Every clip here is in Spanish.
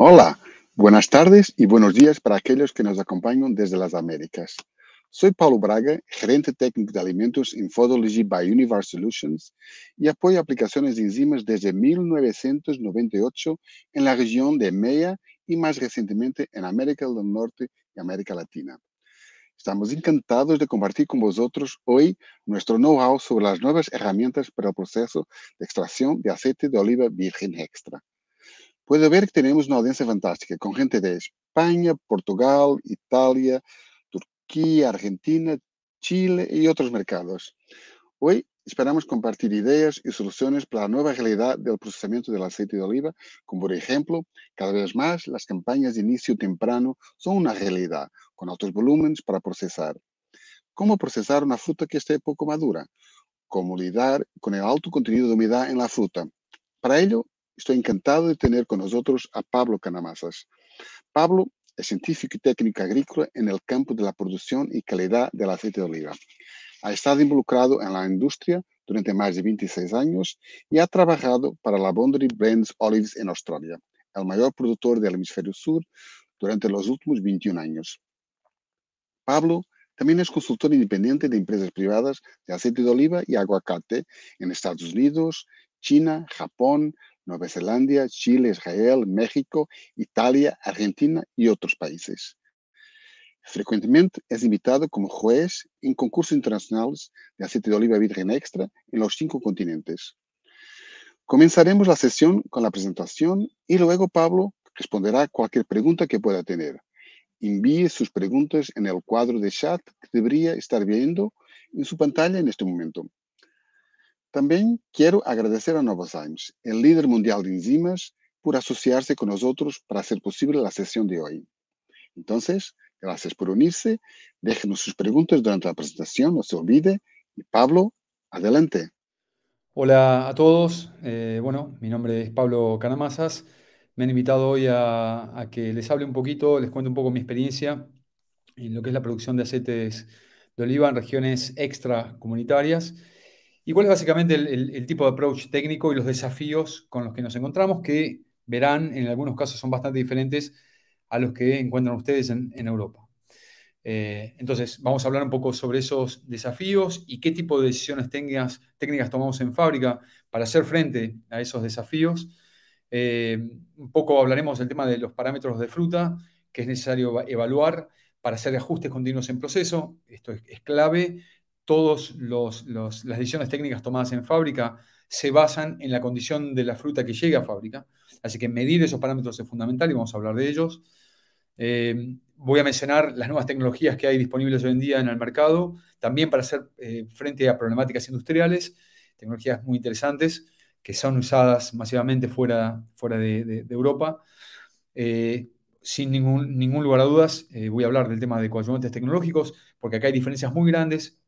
Hola, buenas tardes y buenos días para aquellos que nos acompañan desde las Américas. Soy Paulo Braga, gerente técnico de alimentos en Fodology by Univar Solutions y apoyo aplicaciones de enzimas desde 1998 en la región de EMEA y más recientemente en América del Norte y América Latina. Estamos encantados de compartir con vosotros hoy nuestro know-how sobre las nuevas herramientas para el proceso de extracción de aceite de oliva virgen extra puedo ver que tenemos una audiencia fantástica con gente de España, Portugal, Italia, Turquía, Argentina, Chile y otros mercados. Hoy esperamos compartir ideas y soluciones para la nueva realidad del procesamiento del aceite de oliva, como por ejemplo, cada vez más las campañas de inicio temprano son una realidad, con altos volúmenes para procesar. ¿Cómo procesar una fruta que esté poco madura? ¿Cómo lidiar con el alto contenido de humedad en la fruta? Para ello, Estoy encantado de tener con nosotros a Pablo Canamasas. Pablo es científico y técnico agrícola en el campo de la producción y calidad del aceite de oliva. Ha estado involucrado en la industria durante más de 26 años y ha trabajado para la Boundary Brands Olives en Australia, el mayor productor del hemisferio sur durante los últimos 21 años. Pablo también es consultor independiente de empresas privadas de aceite de oliva y aguacate en Estados Unidos, China, Japón, Nueva Zelanda, Chile, Israel, México, Italia, Argentina y otros países. Frecuentemente es invitado como juez en concursos internacionales de aceite de oliva virgen extra en los cinco continentes. Comenzaremos la sesión con la presentación y luego Pablo responderá cualquier pregunta que pueda tener. Envíe sus preguntas en el cuadro de chat que debería estar viendo en su pantalla en este momento. También quiero agradecer a Novozymes, el líder mundial de enzimas, por asociarse con nosotros para hacer posible la sesión de hoy. Entonces, gracias por unirse. Déjenos sus preguntas durante la presentación, no se olvide. Y Pablo, adelante. Hola a todos. Eh, bueno, mi nombre es Pablo Canamasas. Me han invitado hoy a, a, que les hable un poquito, les cuente un poco mi experiencia en lo que es la producción de aceites de oliva en regiones extracomunitarias. ¿Y cuál es básicamente el, tipo de approach técnico y los desafíos con los que nos encontramos que verán en algunos casos son bastante diferentes a los que encuentran ustedes en, Europa? Eh, entonces, vamos a hablar un poco sobre esos desafíos y qué tipo de decisiones técnicas, tomamos en fábrica para hacer frente a esos desafíos. Eh, un poco hablaremos del tema de los parámetros de fruta que es necesario evaluar para hacer ajustes continuos en proceso. Esto es clave todas las decisiones técnicas tomadas en fábrica se basan en la condición de la fruta que llega a fábrica. Así que medir esos parámetros es fundamental y vamos a hablar de ellos. Eh, voy a mencionar las nuevas tecnologías que hay disponibles hoy en día en el mercado, también para hacer eh, frente a problemáticas industriales, tecnologías muy interesantes que son usadas masivamente fuera, fuera de, Europa. Eh, sin ningún, ningún lugar a dudas, voy a hablar del tema de coadyuvantes tecnológicos, porque acá hay diferencias muy grandes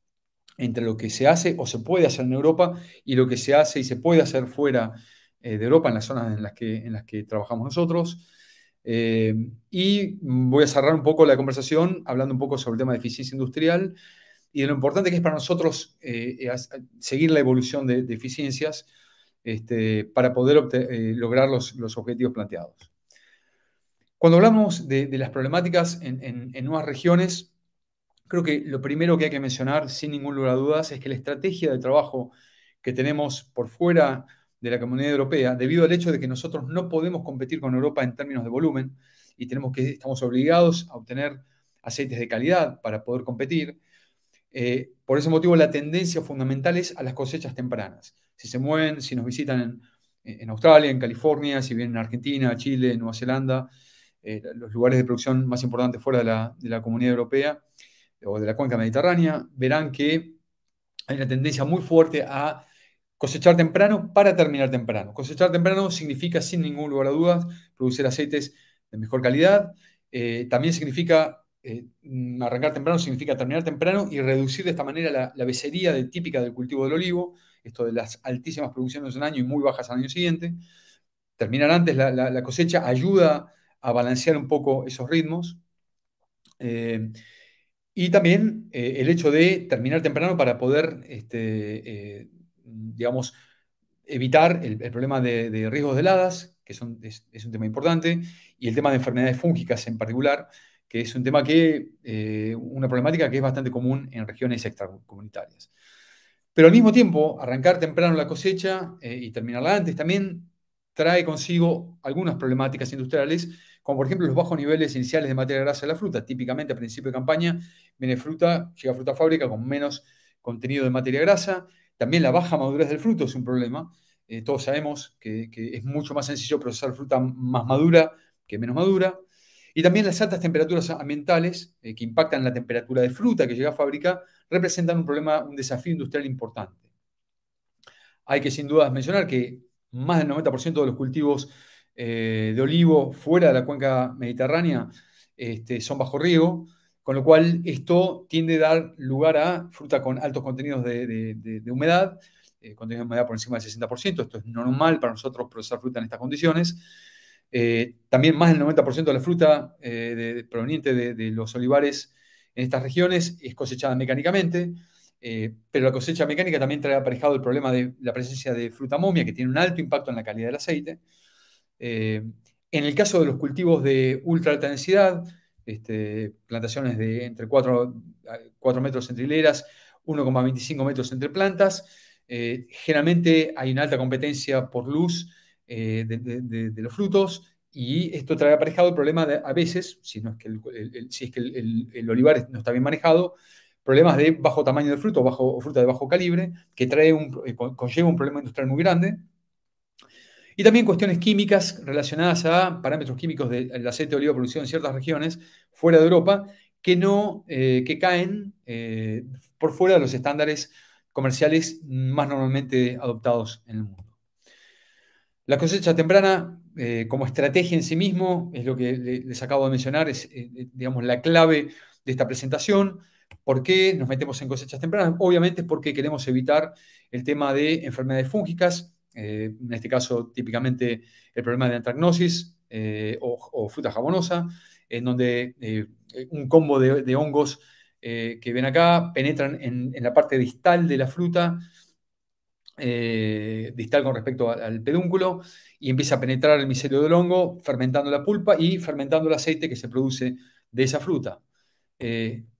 entre lo que se hace o se puede hacer en Europa y lo que se hace y se puede hacer fuera eh, de Europa, en las zonas en las que, en las que trabajamos nosotros. Eh, y voy a cerrar un poco la conversación hablando un poco sobre el tema de eficiencia industrial y de lo importante que es para nosotros eh, seguir la evolución de, eficiencias este, para poder lograr los, objetivos planteados. Cuando hablamos de, las problemáticas en, en, en nuevas regiones, Creo que lo primero que hay que mencionar, sin ningún lugar a dudas, es que la estrategia de trabajo que tenemos por fuera de la Comunidad Europea, debido al hecho de que nosotros no podemos competir con Europa en términos de volumen y tenemos que estamos obligados a obtener aceites de calidad para poder competir. Eh, por ese motivo, la tendencia fundamental es a las cosechas tempranas. Si se mueven, si nos visitan en, Australia, en California, si vienen a Argentina, Chile, Nueva Zelanda, eh, los lugares de producción más importantes fuera de la Comunidad Europea, o de la cuenca mediterránea, verán que hay una tendencia muy fuerte a cosechar temprano para terminar temprano. Cosechar temprano significa, sin ningún lugar a dudas, producir aceites de mejor calidad. Eh, también significa eh, arrancar temprano, significa terminar temprano y reducir de esta manera la, becería de, típica del cultivo del olivo, esto de las altísimas producciones un año y muy bajas al año siguiente. Terminar antes la, cosecha ayuda a balancear un poco esos ritmos. Eh, y también eh, el hecho de terminar temprano para poder, este, eh, digamos, evitar el, problema de, riesgos de heladas, que son, es, un tema importante, y el tema de enfermedades fúngicas en particular, que es un tema que, eh, una problemática que es bastante común en regiones extracomunitarias. Pero al mismo tiempo, arrancar temprano la cosecha y terminarla antes también trae consigo algunas problemáticas industriales como por ejemplo los bajos niveles iniciales de materia grasa de la fruta. Típicamente a principio de campaña viene fruta, llega fruta a fábrica con menos contenido de materia grasa. También la baja madurez del fruto es un problema. Eh, todos sabemos que, es mucho más sencillo procesar fruta más madura que menos madura. Y también las altas temperaturas ambientales eh, que impactan la temperatura de fruta que llega a fábrica representan un problema, un desafío industrial importante. Hay que sin dudas mencionar que más del 90% de los cultivos eh, de olivo fuera de la cuenca mediterránea este, son bajo riego, con lo cual esto tiende a dar lugar a fruta con altos contenidos de, humedad, eh, de humedad por encima del 60%, esto es normal para nosotros procesar fruta en estas condiciones. Eh, también más del 90% de la fruta eh, proveniente de, los olivares en estas regiones es cosechada mecánicamente, pero la cosecha mecánica también trae aparejado el problema de la presencia de fruta momia, que tiene un alto impacto en la calidad del aceite. Eh, en el caso de los cultivos de ultra alta densidad, este, plantaciones de entre 4, metros entre hileras, 1,25 metros entre plantas, eh, generalmente hay una alta competencia por luz eh, de, los frutos y esto trae aparejado el problema de, a veces, si, es que el, si es que el, olivar no está bien manejado, problemas de bajo tamaño de fruto o fruta de bajo calibre, que trae conlleva un problema industrial muy grande, y también cuestiones químicas relacionadas a parámetros químicos del aceite de oliva producido en ciertas regiones fuera de Europa que, no, eh, que caen eh, por fuera de los estándares comerciales más normalmente adoptados en el mundo. La cosecha temprana eh, como estrategia en sí mismo es lo que les acabo de mencionar, es digamos, la clave de esta presentación. ¿Por qué nos metemos en cosechas tempranas? Obviamente es porque queremos evitar el tema de enfermedades fúngicas, eh, en este caso típicamente el problema de antracnosis eh, o, fruta jabonosa, en donde eh, un combo de, hongos que ven acá penetran en, la parte distal de la fruta, distal con respecto al pedúnculo, y empieza a penetrar el micelio del hongo, fermentando la pulpa y fermentando el aceite que se produce de esa fruta.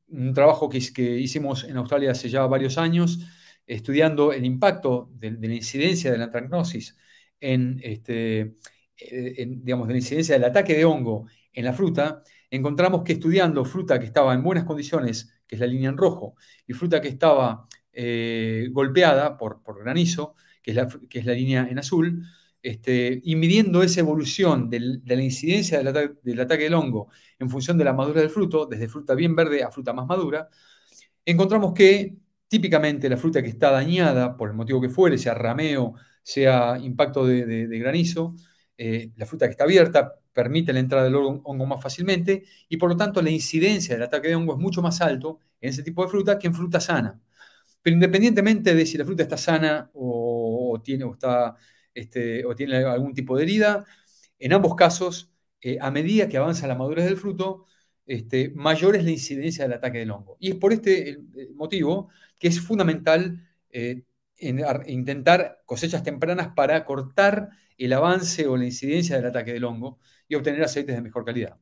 un trabajo que hicimos en Australia hace ya varios años, estudiando el impacto de, la incidencia de la antracnosis en, este, eh, digamos, de la incidencia del ataque de hongo en la fruta, encontramos que estudiando fruta que estaba en buenas condiciones, que es la línea en rojo, y fruta que estaba eh, golpeada por, granizo, que es, la, línea en azul, este, y midiendo esa evolución de la incidencia del, del, ataque del hongo en función de la madura del fruto, desde fruta bien verde a fruta más madura, encontramos que Típicamente la fruta que está dañada, por el motivo que fuere, sea rameo, sea impacto de, granizo, eh, la fruta que está abierta permite la entrada del hongo más fácilmente y por lo tanto la incidencia del ataque de hongo es mucho más alto en ese tipo de fruta que en fruta sana. Pero independientemente de si la fruta está sana o, tiene, o este, o tiene algún tipo de herida, en ambos casos, eh, a medida que avanza la madurez del fruto, este, mayor es la incidencia del ataque del hongo. Y es por este motivo que es fundamental eh, intentar cosechas tempranas para cortar el avance o la incidencia del ataque del hongo y obtener aceites de mejor calidad.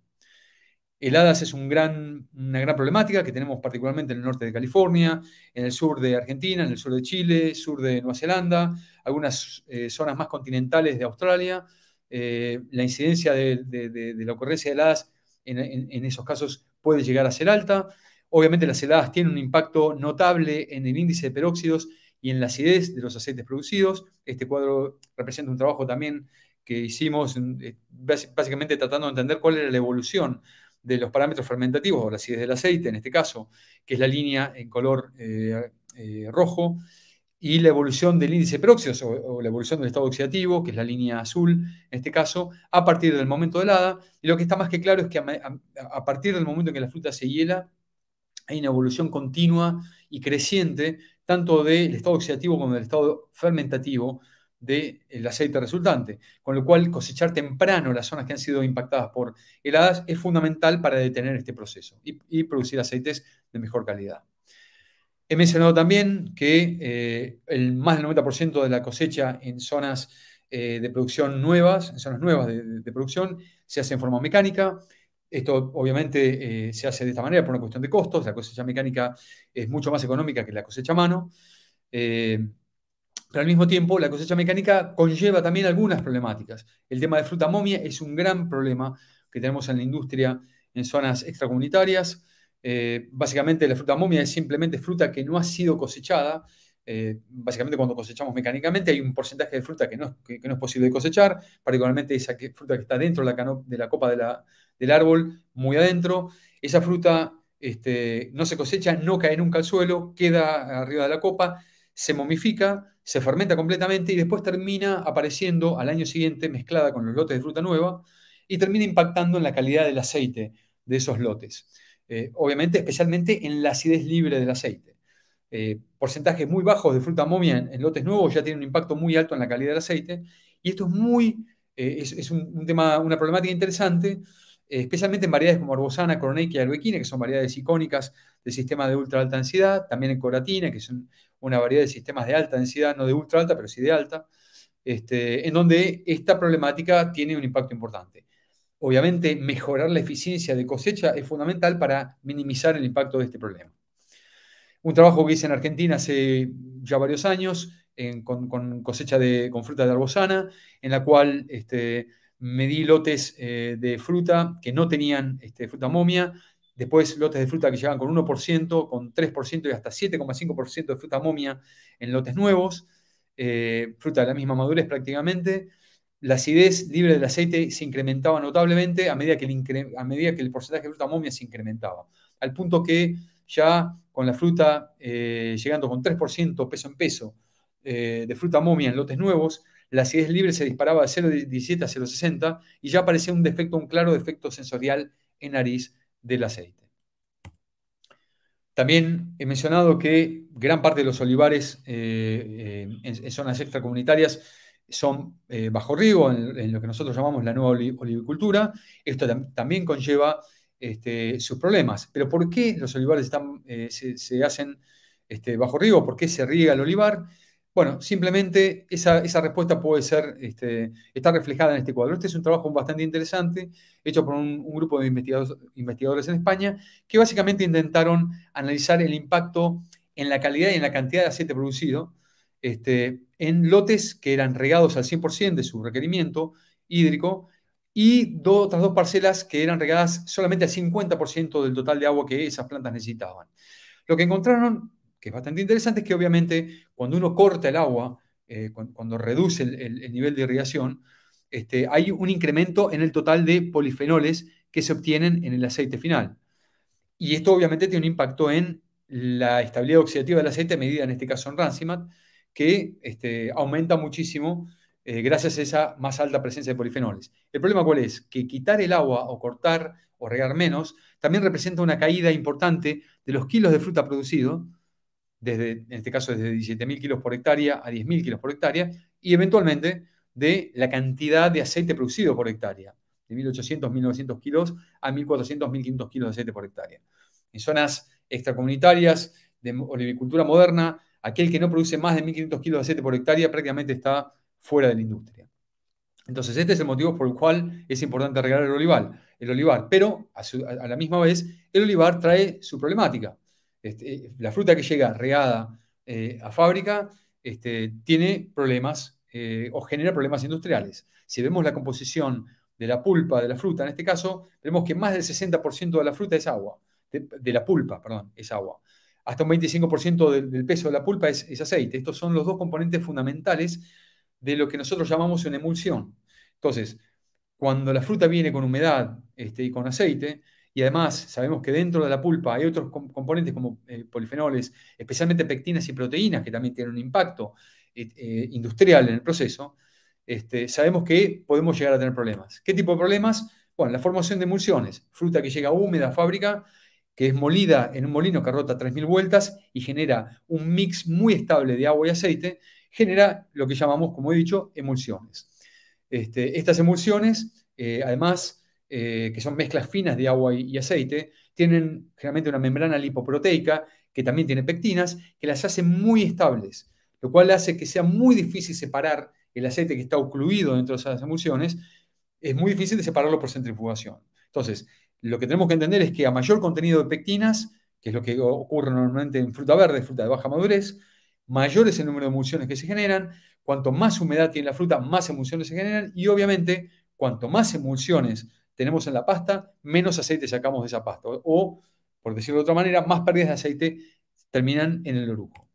El hadas es un gran, una gran problemática que tenemos particularmente en el norte de California, en el sur de Argentina, en el sur de Chile, sur de Nueva Zelanda, algunas eh, zonas más continentales de Australia. Eh, la incidencia de, de la ocurrencia del hadas en, esos casos puede llegar a ser alta. Obviamente las heladas tienen un impacto notable en el índice de peróxidos y en la acidez de los aceites producidos. Este cuadro representa un trabajo también que hicimos eh, básicamente tratando de entender cuál era la evolución de los parámetros fermentativos, o la acidez del aceite en este caso, que es la línea en color eh, eh, rojo, y la evolución del índice Proxios o, la evolución del estado oxidativo, que es la línea azul en este caso, a partir del momento del hada. Y lo que está más que claro es que a, partir del momento en que la fruta se hiela, hay una evolución continua y creciente, tanto del estado oxidativo como del estado fermentativo del aceite resultante. Con lo cual, cosechar temprano las zonas que han sido impactadas por heladas es fundamental para detener este proceso y producir aceites de mejor calidad. He mencionado también que eh, el más del 90% de la cosecha en zonas eh, de producción nuevas, en zonas nuevas de, producción, se hace en forma mecánica. Esto obviamente eh, se hace de esta manera por una cuestión de costos. La cosecha mecánica es mucho más económica que la cosecha a mano. pero al mismo tiempo, la cosecha mecánica conlleva también algunas problemáticas. El tema de fruta momia es un gran problema que tenemos en la industria en zonas extracomunitarias. Eh, básicamente la fruta momia es simplemente fruta que no ha sido cosechada. Eh, básicamente cuando cosechamos mecánicamente hay un porcentaje de fruta que no, es posible cosechar, particularmente esa fruta que está dentro de la, copa del árbol, muy adentro. Esa fruta este, no se cosecha, no cae nunca al suelo, queda arriba de la copa, se momifica, se fermenta completamente y después termina apareciendo al año siguiente mezclada con los lotes de fruta nueva y termina impactando en la calidad del aceite de esos lotes. Eh, obviamente especialmente en la acidez libre del aceite. Eh, porcentajes muy bajos de fruta momia en, lotes nuevos ya tienen un impacto muy alto en la calidad del aceite y esto es muy, eh, es, un, tema, una problemática interesante, especialmente en variedades como Arbosana, Coroneica y Arbequina, que son variedades icónicas del sistema de ultra alta densidad, también en Coratina, que son una variedad de sistemas de alta densidad, no de ultra alta, pero sí de alta, este, en donde esta problemática tiene un impacto importante. Obviamente, mejorar la eficiencia de cosecha es fundamental para minimizar el impacto de este problema. Un trabajo que hice en Argentina hace ya varios años con, cosecha de con fruta de arbozana, en la cual este, medí lotes eh, de fruta que no tenían este, fruta momia, después lotes de fruta que llegaban con 1%, con 3% y hasta 7,5% de fruta momia en lotes nuevos, eh, fruta de la misma madurez prácticamente, la acidez libre del aceite se incrementaba notablemente a medida que el, a medida que el porcentaje de fruta momia se incrementaba, al punto que ya con la fruta eh, llegando con 3% peso en peso eh, de fruta momia en lotes nuevos, la acidez libre se disparaba de 0,17 a 0,60 y ya aparecía un defecto, un claro defecto sensorial en nariz del aceite. También he mencionado que gran parte de los olivares eh, en, zonas extracomunitarias son eh, bajo riego, en, lo que nosotros llamamos la nueva olivicultura. Esto también conlleva este, sus problemas. Pero ¿por qué los olivares están, eh, se, hacen este, bajo riego? ¿Por qué se riega el olivar? Bueno, simplemente esa, respuesta puede ser, este, está reflejada en este cuadro. Este es un trabajo bastante interesante, hecho por un, grupo de investigadores en España, que básicamente intentaron analizar el impacto en la calidad y en la cantidad de aceite producido este, en lotes que eran regados al 100% de su requerimiento hídrico y otras dos parcelas que eran regadas solamente al 50% del total de agua que esas plantas necesitaban. Lo que encontraron, que es bastante interesante, es que obviamente cuando uno corta el agua, eh, cuando, reduce el, nivel de irrigación, este, hay un incremento en el total de polifenoles que se obtienen en el aceite final. Y esto obviamente tiene un impacto en la estabilidad oxidativa del aceite medida en este caso en Rancimat, que este, aumenta muchísimo eh, gracias a esa más alta presencia de polifenoles. El problema cuál es? Que quitar el agua o cortar o regar menos también representa una caída importante de los kilos de fruta producido, desde, en este caso desde 17.000 kilos por hectárea a 10.000 kilos por hectárea, y eventualmente de la cantidad de aceite producido por hectárea, de 1.800, 1.900 kilos a 1.400, 1.500 kilos de aceite por hectárea. En zonas extracomunitarias de olivicultura moderna, aquel que no produce más de 1.500 kilos de aceite por hectárea prácticamente está fuera de la industria. Entonces, este es el motivo por el cual es importante regar el olivar. El olivar. Pero, a, la misma vez, el olivar trae su problemática. Este, eh, la fruta que llega regada eh, a fábrica este, tiene problemas eh, o genera problemas industriales. Si vemos la composición de la pulpa de la fruta, en este caso, vemos que más del 60% de la fruta es agua, de la pulpa, perdón, es agua hasta un 25% del, peso de la pulpa es, aceite. Estos son los dos componentes fundamentales de lo que nosotros llamamos una emulsión. Entonces, cuando la fruta viene con humedad este, y con aceite, y además sabemos que dentro de la pulpa hay otros componentes como eh, polifenoles, especialmente pectinas y proteínas, que también tienen un impacto eh, eh, industrial en el proceso, este, sabemos que podemos llegar a tener problemas. ¿Qué tipo de problemas? Bueno, la formación de emulsiones, fruta que llega húmeda a fábrica que es molida en un molino que rota 3.000 vueltas y genera un mix muy estable de agua y aceite, genera lo que llamamos, como he dicho, emulsiones. Este, estas emulsiones, eh, además, eh, que son mezclas finas de agua y, y aceite, tienen generalmente una membrana lipoproteica que también tiene pectinas, que las hace muy estables, lo cual hace que sea muy difícil separar el aceite que está ocluido dentro de esas emulsiones, es muy difícil de separarlo por centrifugación. Entonces, lo que tenemos que entender es que a mayor contenido de pectinas, que es lo que ocurre normalmente en fruta verde, fruta de baja madurez, mayor es el número de emulsiones que se generan, cuanto más humedad tiene la fruta, más emulsiones se generan y obviamente cuanto más emulsiones tenemos en la pasta, menos aceite sacamos de esa pasta o, por decirlo de otra manera, más pérdidas de aceite terminan en el orujo.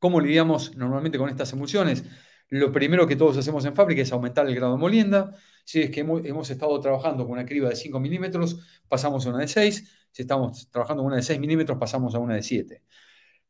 ¿Cómo lidiamos normalmente con estas emulsiones? Lo primero que todos hacemos en fábrica es aumentar el grado de molienda, si es que hemos, estado trabajando con una criba de 5 milímetros, pasamos a una de 6. Si estamos trabajando con una de 6 milímetros, pasamos a una de 7.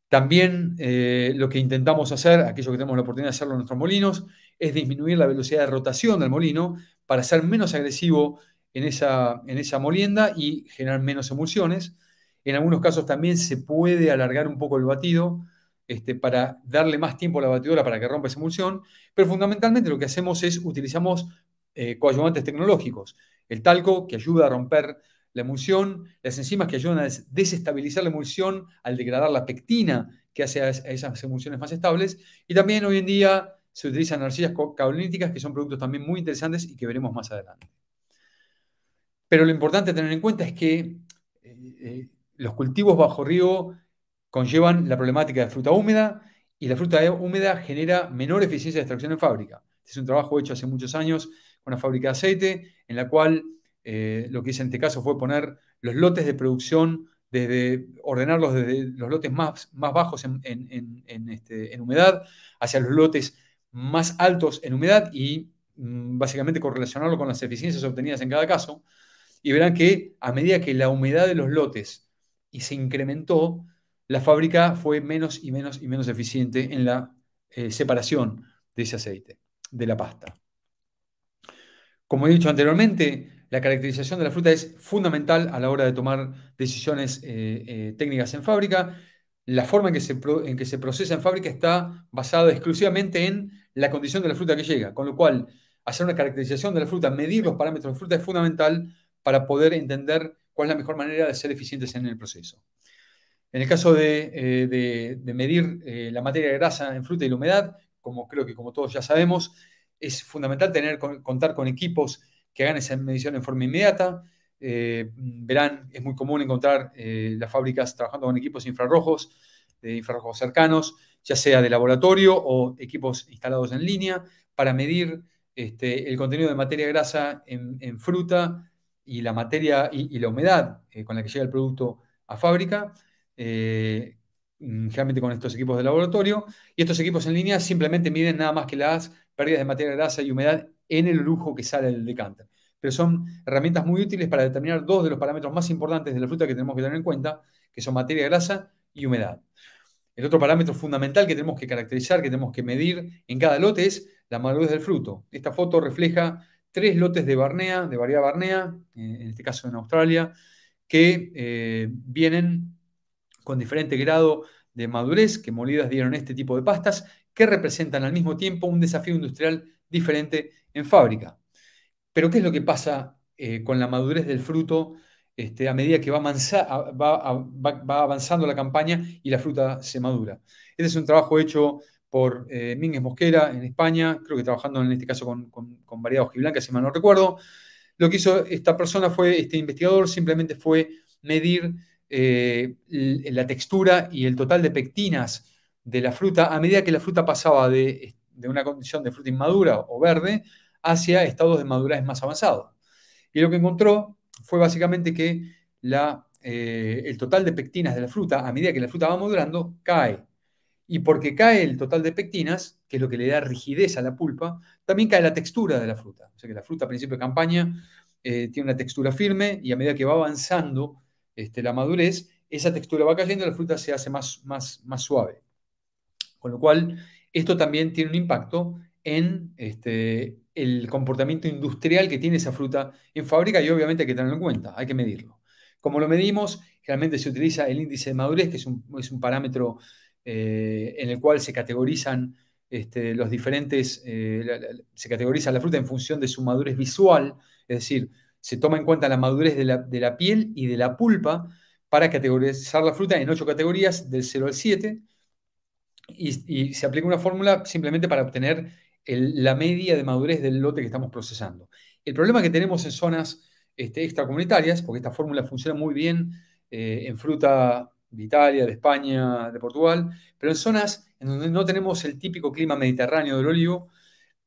También eh, lo que intentamos hacer, aquello que tenemos la oportunidad de hacerlo en nuestros molinos, es disminuir la velocidad de rotación del molino para ser menos agresivo en esa, en esa molienda y generar menos emulsiones. En algunos casos también se puede alargar un poco el batido este, para darle más tiempo a la batidora para que rompa esa emulsión, pero fundamentalmente lo que hacemos es utilizamos eh, coadyuvantes tecnológicos. El talco, que ayuda a romper la emulsión, las enzimas que ayudan a desestabilizar la emulsión al degradar la pectina, que hace a esas emulsiones más estables. Y también hoy en día se utilizan arcillas caolíticas, que son productos también muy interesantes y que veremos más adelante. Pero lo importante a tener en cuenta es que eh, eh, los cultivos bajo riego conllevan la problemática de fruta húmeda y la fruta húmeda genera menor eficiencia de extracción en fábrica. es un trabajo hecho hace muchos años una fábrica de aceite, en la cual eh, lo que hice en este caso fue poner los lotes de producción, desde ordenarlos desde los lotes más, más bajos en, este, humedad hacia los lotes más altos en humedad y mm, básicamente correlacionarlo con las eficiencias obtenidas en cada caso. Y verán que a medida que la humedad de los lotes y se incrementó, la fábrica fue menos y menos y menos eficiente en la eh, separación de ese aceite, de la pasta. Como he dicho anteriormente, la caracterización de la fruta es fundamental a la hora de tomar decisiones eh, eh, técnicas en fábrica. La forma en que, se procesa en fábrica está basada exclusivamente en la condición de la fruta que llega, con lo cual hacer una caracterización de la fruta, medir los parámetros de fruta es fundamental para poder entender cuál es la mejor manera de ser eficientes en el proceso. En el caso de, eh, medir la materia de grasa en fruta y la humedad, como creo que como todos ya sabemos, es fundamental tener, contar con equipos que hagan esa medición en forma inmediata. Eh, verán, es muy común encontrar eh, las fábricas trabajando con equipos infrarrojos, de infrarrojos cercanos, ya sea de laboratorio o equipos instalados en línea, para medir este, el contenido de materia grasa en, fruta y la materia y, la humedad eh, con la que llega el producto a fábrica. Mm, generalmente con estos equipos de laboratorio, y estos equipos en línea simplemente miden nada más que las pérdidas de materia grasa y humedad en el lujo que sale del decanter. Pero son herramientas muy útiles para determinar dos de los parámetros más importantes de la fruta que tenemos que tener en cuenta, que son materia grasa y humedad. El otro parámetro fundamental que tenemos que caracterizar, que tenemos que medir en cada lote es la madurez del fruto. Esta foto refleja tres lotes de Barnea, de variedad Barnea, eh, en este caso en Australia, que eh, vienen con diferente grado de madurez que molidas dieron este tipo de pastas que representan al mismo tiempo un desafío industrial diferente en fábrica. Pero ¿qué es lo que pasa eh, con la madurez del fruto este, a medida que va, avanzando la campaña y la fruta se madura? Este es un trabajo hecho por eh, Mínguez Mosquera en España, creo que trabajando en este caso con, con, con variedad si mal no recuerdo. Lo que hizo esta persona fue, este investigador, simplemente fue medir eh, la textura y el total de pectinas de la fruta a medida que la fruta pasaba de, una condición de fruta inmadura o verde hacia estados de madurez más avanzados. Y lo que encontró fue básicamente que la, eh, el total de pectinas de la fruta, a medida que la fruta va madurando, cae. Y porque cae el total de pectinas, que es lo que le da rigidez a la pulpa, también cae la textura de la fruta. O sea que la fruta a principio de campaña eh, tiene una textura firme y a medida que va avanzando este, la madurez, esa textura va cayendo y la fruta se hace más, más, más suave. Con lo cual, esto también tiene un impacto en este, el comportamiento industrial que tiene esa fruta en fábrica y obviamente hay que tenerlo en cuenta, hay que medirlo. Como lo medimos, generalmente se utiliza el índice de madurez, que es un, parámetro eh, en el cual se categorizan este, los diferentes, eh, se categoriza la fruta en función de su madurez visual, es decir, se toma en cuenta la madurez de la, piel y de la pulpa para categorizar la fruta en ocho categorías, del 0 al 7, y, se aplica una fórmula simplemente para obtener la media de madurez del lote que estamos procesando. El problema que tenemos en zonas este, extracomunitarias, porque esta fórmula funciona muy bien eh, en fruta de Italia, de España, de Portugal, pero en zonas en donde no tenemos el típico clima mediterráneo del olivo,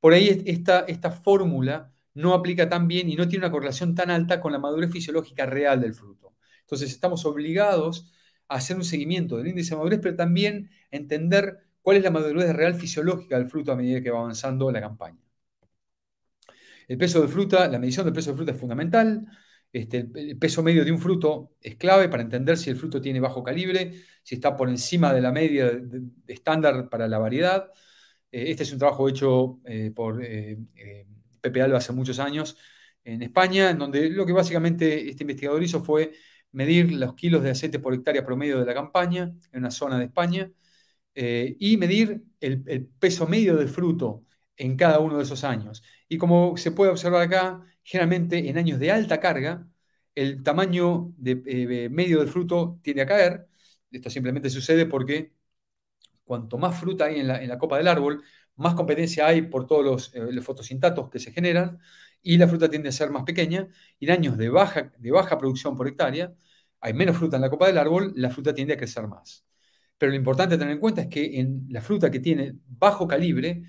por ahí esta fórmula no aplica tan bien y no tiene una correlación tan alta con la madurez fisiológica real del fruto. Entonces estamos obligados a hacer un seguimiento del índice de madurez, pero también entender cuál es la madurez real fisiológica del fruto a medida que va avanzando la campaña. El peso de fruta, la medición del peso de fruta es fundamental. Este, el peso medio de un fruto es clave para entender si el fruto tiene bajo calibre, si está por encima de la media estándar para la variedad. Eh, este es un trabajo hecho eh, por eh, Pepe Alba hace muchos años en España, en donde lo que básicamente este investigador hizo fue medir los kilos de aceite por hectárea promedio de la campaña en una zona de España eh, y medir el, peso medio del fruto en cada uno de esos años. Y como se puede observar acá, generalmente en años de alta carga, el tamaño de, eh, medio del fruto tiende a caer. Esto simplemente sucede porque cuanto más fruta hay en la, copa del árbol, más competencia hay por todos eh, los, fotosintatos que se generan y la fruta tiende a ser más pequeña. Y en años de baja, de baja producción por hectárea, hay menos fruta en la copa del árbol, la fruta tiende a crecer más. Pero lo importante a tener en cuenta es que en la fruta que tiene bajo calibre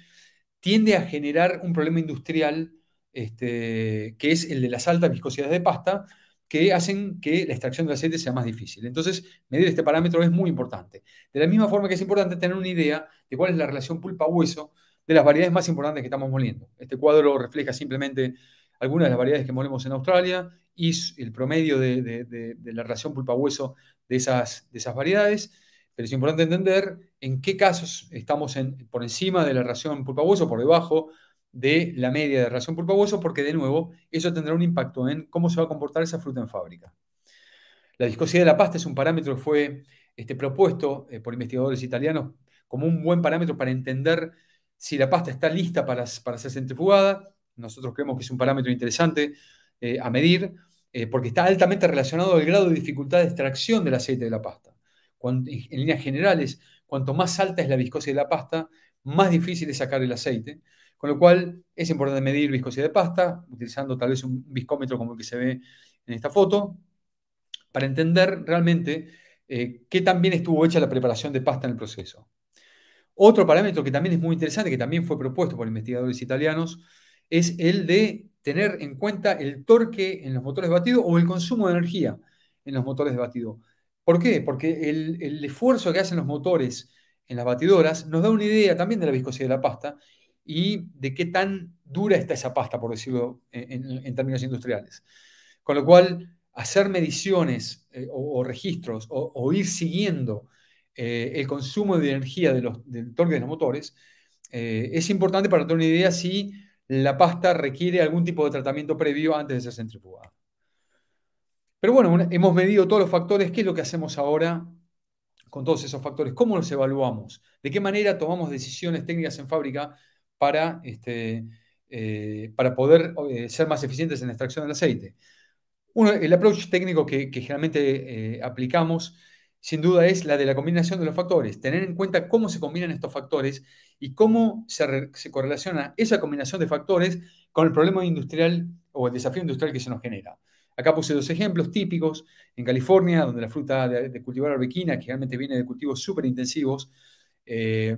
tiende a generar un problema industrial este, que es el de las altas viscosidades de pasta, que hacen que la extracción de aceite sea más difícil. Entonces, medir este parámetro es muy importante. De la misma forma que es importante tener una idea de cuál es la relación pulpa-hueso de las variedades más importantes que estamos moliendo. Este cuadro refleja simplemente algunas de las variedades que molemos en Australia y el promedio de, la relación pulpa-hueso de esas, variedades. Pero es importante entender en qué casos estamos por encima de la relación pulpa-hueso, por debajo, de la media de razón por hueso porque de nuevo eso tendrá un impacto en cómo se va a comportar esa fruta en fábrica. La viscosidad de la pasta es un parámetro que fue este, propuesto eh, por investigadores italianos como un buen parámetro para entender si la pasta está lista para, ser centrifugada. Nosotros creemos que es un parámetro interesante eh, a medir, eh, porque está altamente relacionado al grado de dificultad de extracción del aceite de la pasta. en, en líneas generales, cuanto más alta es la viscosidad de la pasta, más difícil es sacar el aceite. Con lo cual es importante medir viscosidad de pasta, utilizando tal vez un viscómetro como el que se ve en esta foto, para entender realmente eh, qué tan bien estuvo hecha la preparación de pasta en el proceso. Otro parámetro que también es muy interesante, que también fue propuesto por investigadores italianos, es el de tener en cuenta el torque en los motores de batido o el consumo de energía en los motores de batido. ¿Por qué? Porque el esfuerzo que hacen los motores en las batidoras nos da una idea también de la viscosidad de la pasta y de qué tan dura está esa pasta, por decirlo en, términos industriales. Con lo cual, hacer mediciones eh, o, registros o, ir siguiendo eh, el consumo de energía de los, del torque de los motores eh, es importante para tener una idea si la pasta requiere algún tipo de tratamiento previo antes de ser centrifugada. Pero bueno, hemos medido todos los factores, ¿qué es lo que hacemos ahora con todos esos factores? ¿Cómo los evaluamos? ¿De qué manera tomamos decisiones técnicas en fábrica para, este, eh, para poder eh, ser más eficientes en la extracción del aceite. Uno, el approach técnico que, generalmente eh, aplicamos, sin duda, es la de la combinación de los factores. Tener en cuenta cómo se combinan estos factores y cómo se, correlaciona esa combinación de factores con el problema industrial o el desafío industrial que se nos genera. Acá puse dos ejemplos típicos. En California, donde la fruta de, cultivar arbequina, que realmente viene de cultivos súper intensivos, eh,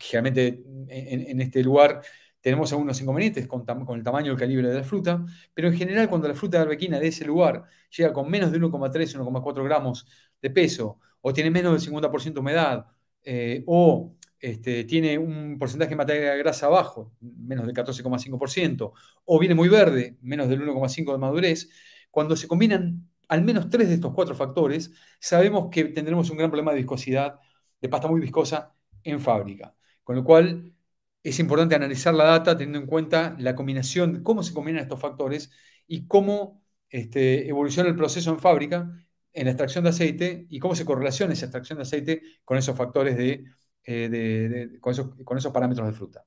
generalmente en, este lugar tenemos algunos inconvenientes con, el tamaño y el calibre de la fruta, pero en general cuando la fruta de arbequina de ese lugar llega con menos de 1,3, o 1,4 gramos de peso, o tiene menos del 50% de humedad, eh, o este, tiene un porcentaje de materia grasa bajo, menos del 14,5%, o viene muy verde, menos del 1,5% de madurez, cuando se combinan al menos tres de estos cuatro factores, sabemos que tendremos un gran problema de viscosidad, de pasta muy viscosa en fábrica. Con lo cual, es importante analizar la data teniendo en cuenta la combinación, cómo se combinan estos factores y cómo este, evoluciona el proceso en fábrica, en la extracción de aceite y cómo se correlaciona esa extracción de aceite con esos factores de, eh, con, esos, parámetros de fruta.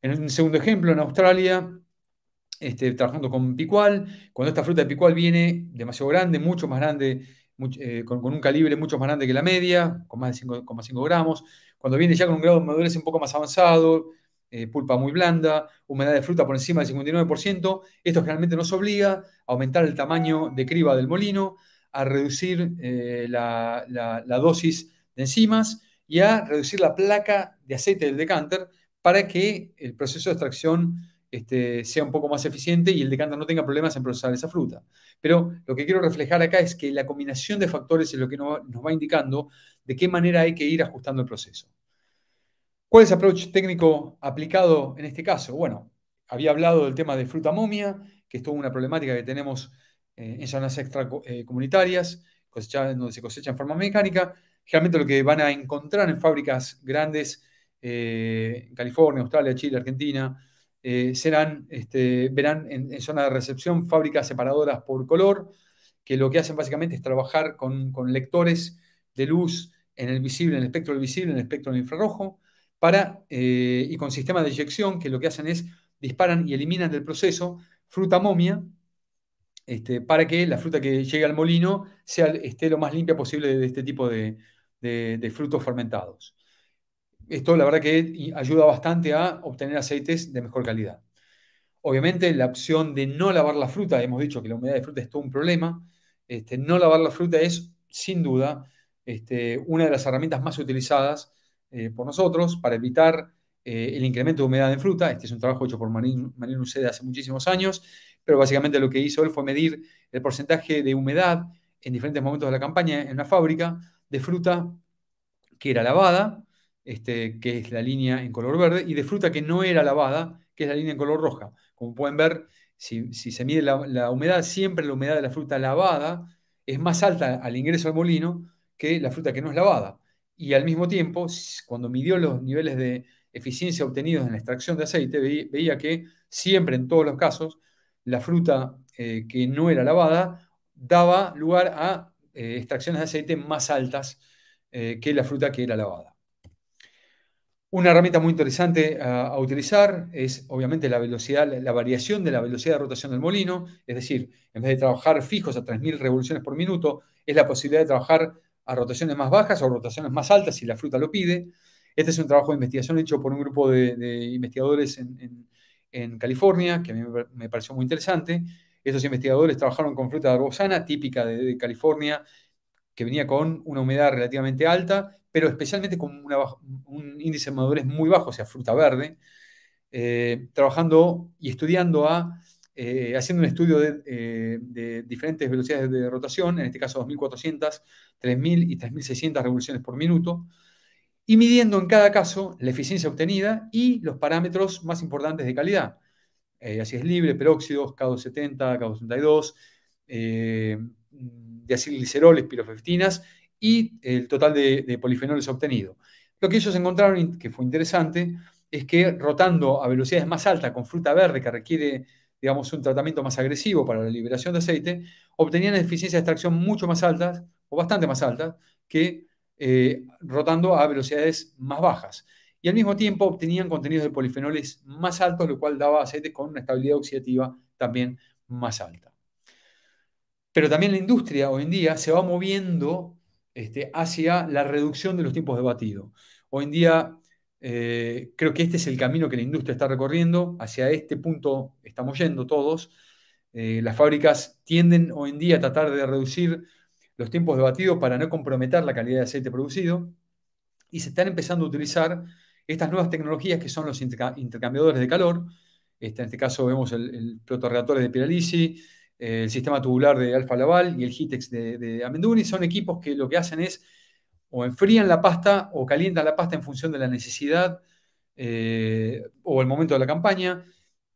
En un segundo ejemplo, en Australia, este, trabajando con picual, cuando esta fruta de picual viene demasiado grande, mucho más grande eh, con, un calibre mucho más grande que la media, con más de 5,5 gramos. Cuando viene ya con un grado de madurez un poco más avanzado, eh, pulpa muy blanda, humedad de fruta por encima del 59%, esto generalmente nos obliga a aumentar el tamaño de criba del molino, a reducir eh, la, la dosis de enzimas y a reducir la placa de aceite del decanter para que el proceso de extracción este, sea un poco más eficiente y el decanter no tenga problemas en procesar esa fruta. Pero lo que quiero reflejar acá es que la combinación de factores es lo que nos va indicando de qué manera hay que ir ajustando el proceso. ¿Cuál es el approach técnico aplicado en este caso? Bueno, había hablado del tema de fruta momia, que es toda una problemática que tenemos eh, en zonas extracomunitarias, donde se cosecha en forma mecánica. Generalmente lo que van a encontrar en fábricas grandes, eh, en California, Australia, Chile, Argentina, eh, serán, este, verán en, zona de recepción fábricas separadoras por color, que lo que hacen básicamente es trabajar con, lectores de luz en el visible, en el espectro del visible, en el espectro del infrarrojo, para, eh, y con sistemas de inyección que lo que hacen es disparan y eliminan del proceso fruta momia este, para que la fruta que llegue al molino sea, esté lo más limpia posible de este tipo de frutos fermentados esto la verdad que ayuda bastante a obtener aceites de mejor calidad. Obviamente la opción de no lavar la fruta, hemos dicho que la humedad de fruta es todo un problema, este, no lavar la fruta es sin duda este, una de las herramientas más utilizadas eh, por nosotros para evitar eh, el incremento de humedad en fruta. Este es un trabajo hecho por Marín, Marín Uceda hace muchísimos años, pero básicamente lo que hizo él fue medir el porcentaje de humedad en diferentes momentos de la campaña en una fábrica de fruta que era lavada, este, que es la línea en color verde, y de fruta que no era lavada, que es la línea en color roja. Como pueden ver, si, se mide la, humedad, siempre la humedad de la fruta lavada es más alta al ingreso al molino que la fruta que no es lavada. Y al mismo tiempo, cuando midió los niveles de eficiencia obtenidos en la extracción de aceite, veía, que siempre, en todos los casos, la fruta eh, que no era lavada daba lugar a eh, extracciones de aceite más altas eh, que la fruta que era lavada. Una herramienta muy interesante eh, a, utilizar es obviamente la velocidad, la, variación de la velocidad de rotación del molino, es decir, en vez de trabajar fijos a 3.000 revoluciones por minuto, es la posibilidad de trabajar a rotaciones más bajas o rotaciones más altas si la fruta lo pide. Este es un trabajo de investigación hecho por un grupo de, investigadores en, California, que a mí me, pareció muy interesante. Estos investigadores trabajaron con fruta de arbozana, típica de California, que venía con una humedad relativamente alta, pero especialmente con un índice de madurez muy bajo, o sea, fruta verde, eh, trabajando y estudiando a, eh, haciendo un estudio eh, de, diferentes velocidades de rotación, en este caso 2400, 3000 y 3600 revoluciones por minuto, y midiendo en cada caso la eficiencia obtenida y los parámetros más importantes de calidad. así es libre, peróxidos, K270, k de mm, diacilgliceroles, pirofeftinas y el total de, polifenoles obtenido. Lo que ellos encontraron, que fue interesante, es que rotando a velocidades más altas con fruta verde que requiere digamos, un tratamiento más agresivo para la liberación de aceite, obtenían eficiencias de extracción mucho más altas o bastante más altas que eh, rotando a velocidades más bajas. Y al mismo tiempo obtenían contenidos de polifenoles más altos, lo cual daba aceite con una estabilidad oxidativa también más alta. Pero también la industria hoy en día se va moviendo este, hacia la reducción de los tiempos de batido. Hoy en día eh, creo que este es el camino que la industria está recorriendo, hacia este punto estamos yendo todos. Eh, las fábricas tienden hoy en día a tratar de reducir los tiempos de batido para no comprometer la calidad de aceite producido y se están empezando a utilizar estas nuevas tecnologías que son los intercambiadores de calor. Este, en este caso vemos el, el de Piralisi, eh, el sistema tubular de Alfa Laval y el Hitex de, Amenduni, son equipos que lo que hacen es o enfrían la pasta o calientan la pasta en función de la necesidad eh, o el momento de la campaña.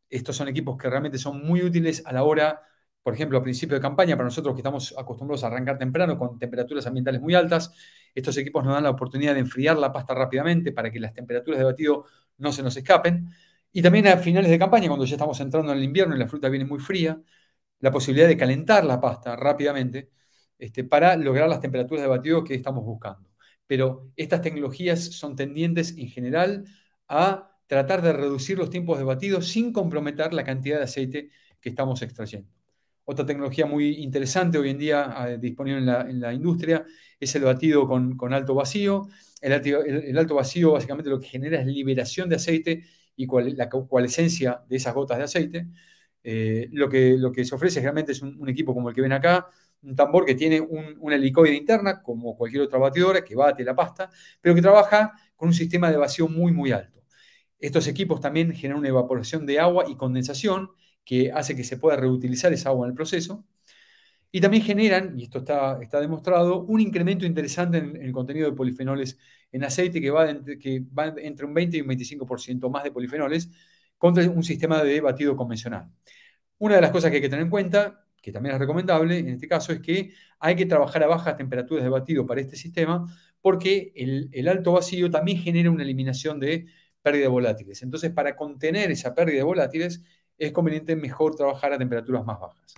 Estos son equipos que realmente son muy útiles a la hora, por ejemplo, a principio de campaña, para nosotros que estamos acostumbrados a arrancar temprano con temperaturas ambientales muy altas, estos equipos nos dan la oportunidad de enfriar la pasta rápidamente para que las temperaturas de batido no se nos escapen. Y también a finales de campaña, cuando ya estamos entrando en el invierno y la fruta viene muy fría, la posibilidad de calentar la pasta rápidamente este, para lograr las temperaturas de batido que estamos buscando. Pero estas tecnologías son tendientes en general a tratar de reducir los tiempos de batido sin comprometer la cantidad de aceite que estamos extrayendo. Otra tecnología muy interesante hoy en día ah, disponible en la, industria es el batido con, alto vacío. El, alto vacío básicamente lo que genera es liberación de aceite y la coalescencia de esas gotas de aceite. Eh, lo, que, lo que se ofrece realmente es un, equipo como el que ven acá, un tambor que tiene un, una helicoide interna, como cualquier otra batidora, que bate la pasta, pero que trabaja con un sistema de vacío muy, muy alto. Estos equipos también generan una evaporación de agua y condensación que hace que se pueda reutilizar esa agua en el proceso. Y también generan, y esto está, demostrado, un incremento interesante en, el contenido de polifenoles en aceite que va, que va entre un 20 y un 25% más de polifenoles contra un sistema de batido convencional. Una de las cosas que hay que tener en cuenta, que también es recomendable en este caso, es que hay que trabajar a bajas temperaturas de batido para este sistema porque el, alto vacío también genera una eliminación de pérdida de volátiles. Entonces, para contener esa pérdida de volátiles, es conveniente mejor trabajar a temperaturas más bajas.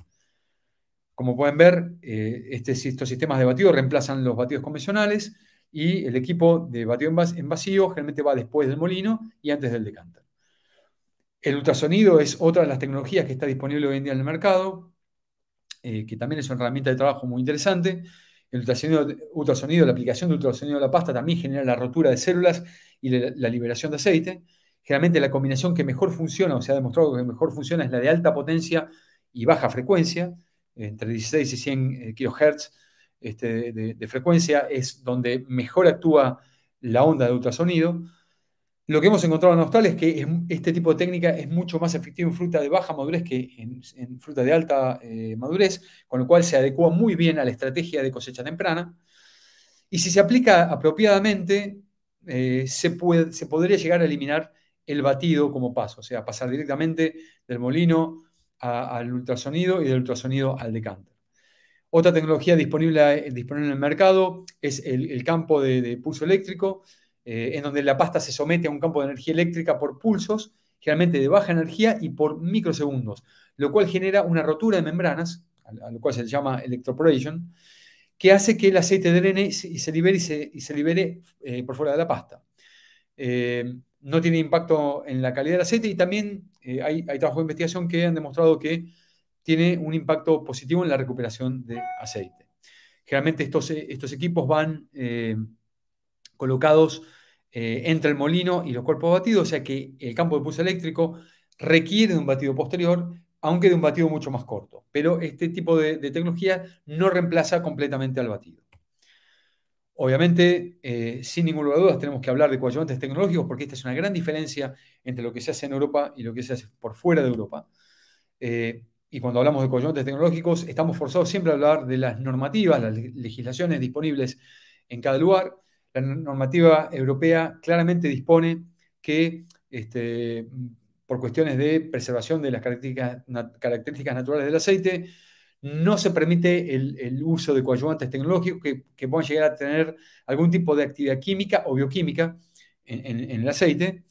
Como pueden ver, eh, este, estos sistemas de batido reemplazan los batidos convencionales y el equipo de batido en, vacío generalmente va después del molino y antes del decanter. El ultrasonido es otra de las tecnologías que está disponible hoy en día en el mercado, eh, que también es una herramienta de trabajo muy interesante. El ultrasonido, ultrasonido, la aplicación de ultrasonido a la pasta también genera la rotura de células y la, liberación de aceite. Generalmente la combinación que mejor funciona, o se ha demostrado que mejor funciona, es la de alta potencia y baja frecuencia, entre 16 y 100 eh, kHz este, de frecuencia, es donde mejor actúa la onda de ultrasonido lo que hemos encontrado en Austral es que este tipo de técnica es mucho más efectiva en fruta de baja madurez que en, fruta de alta eh, madurez, con lo cual se adecua muy bien a la estrategia de cosecha temprana. Y si se aplica apropiadamente, eh, se, puede, se podría llegar a eliminar el batido como paso, o sea, pasar directamente del molino al ultrasonido y del ultrasonido al decanter. Otra tecnología disponible, eh, disponible en el mercado es el, campo de pulso eléctrico, eh, en donde la pasta se somete a un campo de energía eléctrica por pulsos, generalmente de baja energía y por microsegundos, lo cual genera una rotura de membranas, a lo cual se llama electroporation, que hace que el aceite drene y se libere, y se, libere eh, por fuera de la pasta. Eh, no tiene impacto en la calidad del aceite y también hay, trabajo trabajos de investigación que han demostrado que tiene un impacto positivo en la recuperación de aceite. Generalmente estos, estos equipos van colocados eh, entre el molino y los cuerpos batidos, o sea que el campo de pulso eléctrico requiere de un batido posterior, aunque de un batido mucho más corto. Pero este tipo de, tecnología no reemplaza completamente al batido. Obviamente, eh, sin ninguna duda, tenemos que hablar de coadyuvantes tecnológicos porque esta es una gran diferencia entre lo que se hace en Europa y lo que se hace por fuera de Europa. Eh, y cuando hablamos de coyotes tecnológicos, estamos forzados siempre a hablar de las normativas, las legislaciones disponibles en cada lugar. La normativa europea claramente dispone que este, por cuestiones de preservación de las características, características naturales del aceite, no se permite el, uso de coadyuvantes tecnológicos que, puedan llegar a tener algún tipo de actividad química o bioquímica en, en, el aceite.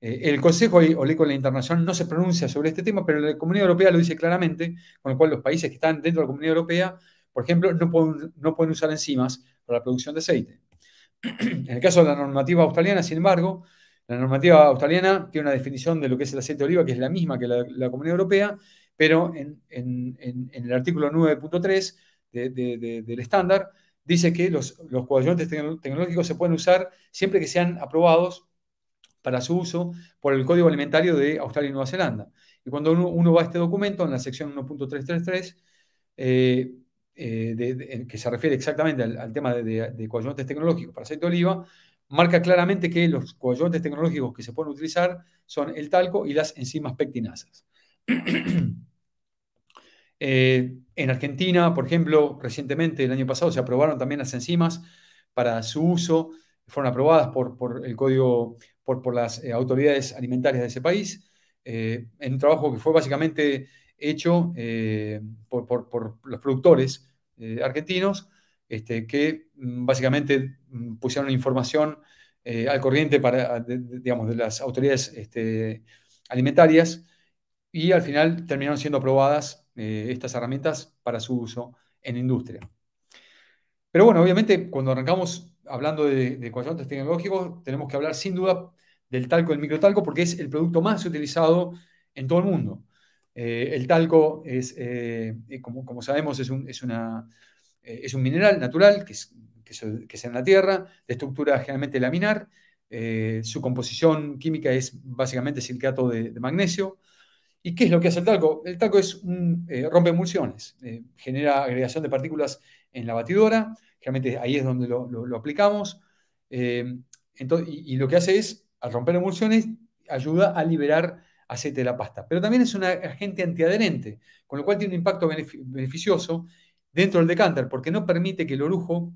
Eh, el Consejo la Internacional no se pronuncia sobre este tema, pero la Comunidad Europea lo dice claramente, con lo cual los países que están dentro de la Comunidad Europea, por ejemplo, no no pueden usar enzimas para la producción de aceite. En el caso de la normativa australiana, sin embargo, la normativa australiana tiene una definición de lo que es el aceite de oliva, que es la misma que la, Comunidad Europea, pero en, el artículo 9.3 del estándar dice que los, los tecnológicos se pueden usar siempre que sean aprobados para su uso por el Código Alimentario de Australia y Nueva Zelanda. Y cuando uno, va a este documento, en la sección 1.333, eh, que se refiere exactamente al, tema de, de, tecnológicos para aceite de oliva, marca claramente que los coayuntes tecnológicos que se pueden utilizar son el talco y las enzimas pectinasas. Eh, en Argentina, por ejemplo, recientemente, el año pasado, se aprobaron también las enzimas para su uso, fueron aprobadas por, el código, por, las eh, autoridades alimentarias de ese país, en un trabajo que fue básicamente hecho eh, por, los productores eh, argentinos, este, que mm, básicamente mm, pusieron información eh, al corriente para, de, las autoridades este, alimentarias y al final terminaron siendo aprobadas estas herramientas para su uso en industria. Pero bueno, obviamente cuando arrancamos hablando de, de tecnológicos, tenemos que hablar sin duda del talco, del microtalco, porque es el producto más utilizado en todo el mundo. Eh, el talco es, eh, eh, como, sabemos, es un, mineral natural que, es, en la tierra, de estructura generalmente laminar. su composición química es básicamente silicato de, magnesio. ¿Y qué es lo que hace el talco? El talco es un rompe emulsiones, genera agregación de partículas en la batidora, generalmente ahí es donde lo, aplicamos. y, lo que hace es, al romper emulsiones, ayuda a liberar aceite de la pasta. Pero también es un agente antiadherente, con lo cual tiene un impacto beneficioso dentro del decanter, porque no permite que el orujo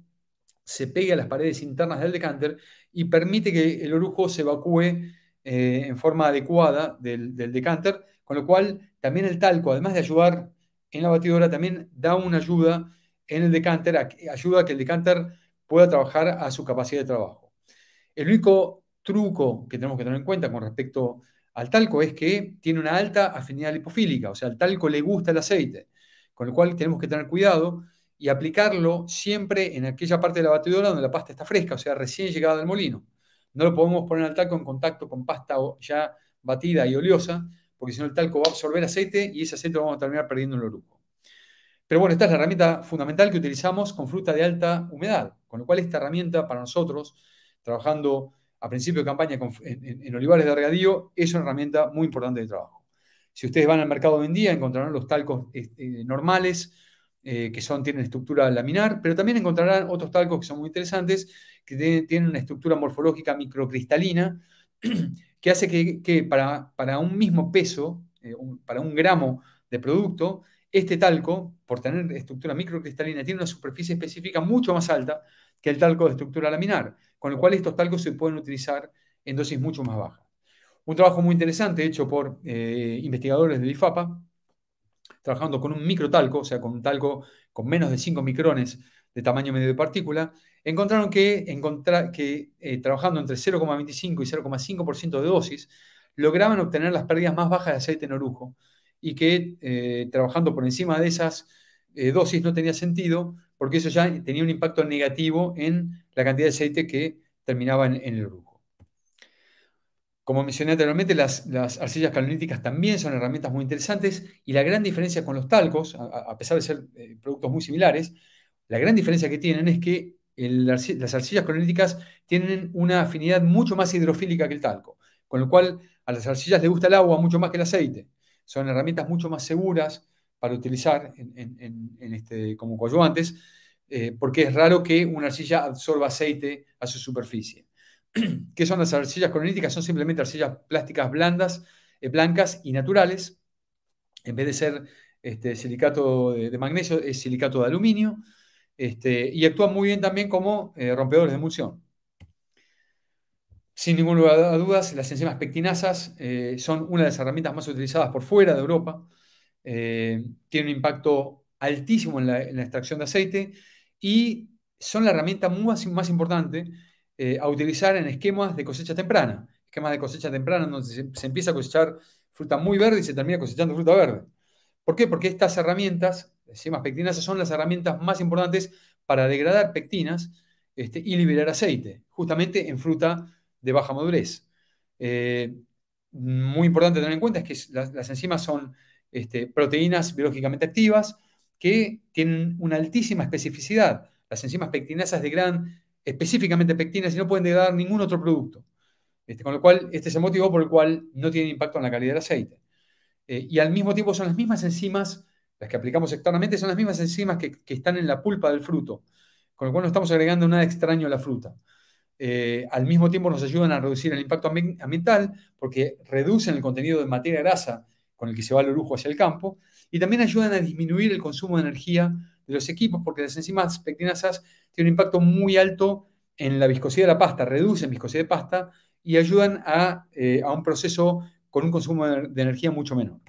se pegue a las paredes internas del decanter y permite que el orujo se evacúe eh, en forma adecuada del, del decanter, con lo cual también el talco, además de ayudar en la batidora, también da una ayuda en el decanter, ayuda a que el decanter pueda trabajar a su capacidad de trabajo. El único truco que tenemos que tener en cuenta con respecto a al talco es que tiene una alta afinidad lipofílica, o sea, al talco le gusta el aceite, con lo cual tenemos que tener cuidado y aplicarlo siempre en aquella parte de la batidora donde la pasta está fresca, o sea, recién llegada del molino. No lo podemos poner al talco en contacto con pasta ya batida y oleosa, porque si no el talco va a absorber aceite y ese aceite lo vamos a terminar perdiendo en el orujo. Pero bueno, esta es la herramienta fundamental que utilizamos con fruta de alta humedad, con lo cual esta herramienta para nosotros, trabajando a principio de campaña en, olivares de regadío, es una herramienta muy importante de trabajo. Si ustedes van al mercado hoy en día, encontrarán los talcos este, normales, eh, que son, tienen estructura laminar, pero también encontrarán otros talcos que son muy interesantes, que tienen, una estructura morfológica microcristalina, que hace que, para, un mismo peso, eh, para un gramo de producto, este talco, por tener estructura microcristalina, tiene una superficie específica mucho más alta, que el talco de estructura laminar, con el cual estos talcos se pueden utilizar en dosis mucho más bajas. Un trabajo muy interesante hecho por eh, investigadores del IFAPA, trabajando con un microtalco, o sea, con un talco con menos de 5 micrones de tamaño medio de partícula, encontraron que, que eh, trabajando entre 0,25 y 0,5% de dosis, lograban obtener las pérdidas más bajas de aceite en orujo y que eh, trabajando por encima de esas dosis no tenía sentido porque eso ya tenía un impacto negativo en la cantidad de aceite que terminaba en, el brujo. Como mencioné anteriormente, las, arcillas calolíticas también son herramientas muy interesantes y la gran diferencia con los talcos, a, pesar de ser eh, productos muy similares, la gran diferencia que tienen es que las arcillas calolíticas tienen una afinidad mucho más hidrofílica que el talco, con lo cual a las arcillas les gusta el agua mucho más que el aceite. Son herramientas mucho más seguras, para utilizar en, este, como coadyuvantes, eh, porque es raro que una arcilla absorba aceite a su superficie. ¿Qué son las arcillas croníticas? Son simplemente arcillas plásticas blandas, eh, blancas y naturales. En vez de ser este, silicato de, magnesio, es silicato de aluminio. Este, y actúan muy bien también como eh, rompedores de emulsión. Sin ningún lugar dudas, las enzimas pectinasas son una de las herramientas más utilizadas por fuera de Europa tienen eh, tiene un impacto altísimo en la, extracción de aceite y son la herramienta más, importante eh, a utilizar en esquemas de cosecha temprana. Esquemas de cosecha temprana donde se, empieza a cosechar fruta muy verde y se termina cosechando fruta verde. ¿Por qué? Porque estas herramientas, enzimas pectinasas, son las herramientas más importantes para degradar pectinas este, y liberar aceite, justamente en fruta de baja madurez. Eh, muy importante tener en cuenta es que las enzimas son este, proteínas biológicamente activas que tienen una altísima especificidad. Las enzimas pectinasas gran específicamente pectinas y no pueden degradar ningún otro producto. Este, con lo cual, este es el motivo por el cual no tienen impacto en la calidad del aceite. Eh, y al mismo tiempo son las mismas enzimas, las que aplicamos externamente, son las mismas enzimas que, están en la pulpa del fruto, con lo cual no estamos agregando nada extraño a la fruta. Eh, al mismo tiempo nos ayudan a reducir el impacto ambiental porque reducen el contenido de materia grasa con el que se va el lujo hacia el campo, y también ayudan a disminuir el consumo de energía de los equipos, porque las enzimas pectinasas tienen un impacto muy alto en la viscosidad de la pasta, reducen viscosidad de pasta y ayudan a, eh, un proceso con un consumo de energía mucho menor.